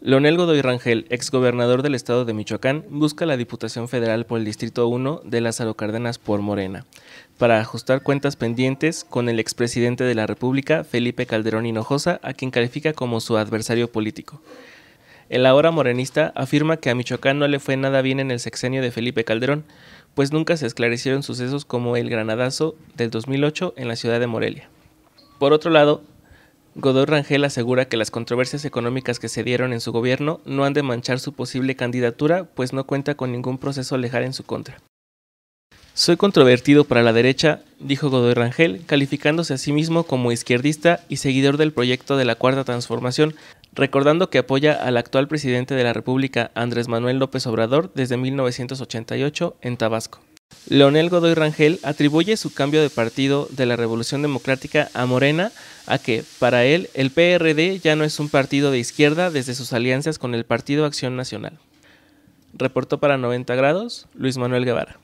Leonel Godoy Rangel, exgobernador del estado de Michoacán, busca la Diputación Federal por el Distrito 1 de Lázaro Cárdenas por Morena, para ajustar cuentas pendientes con el expresidente de la República, Felipe Calderón Hinojosa, a quien califica como su adversario político. El ahora morenista afirma que a Michoacán no le fue nada bien en el sexenio de Felipe Calderón, pues nunca se esclarecieron sucesos como el granadazo del 2008 en la ciudad de Morelia. Por otro lado, Godoy Rangel asegura que las controversias económicas que se dieron en su gobierno no han de manchar su posible candidatura, pues no cuenta con ningún proceso legal en su contra. Soy controvertido para la derecha, dijo Godoy Rangel, calificándose a sí mismo como izquierdista y seguidor del proyecto de la Cuarta Transformación, recordando que apoya al actual presidente de la República, Andrés Manuel López Obrador, desde 1988 en Tabasco. Leonel Godoy Rangel atribuye su cambio de partido de la Revolución Democrática a Morena a que, para él, el PRD ya no es un partido de izquierda desde sus alianzas con el Partido Acción Nacional. Reportó para 90 grados Luis Manuel Guevara.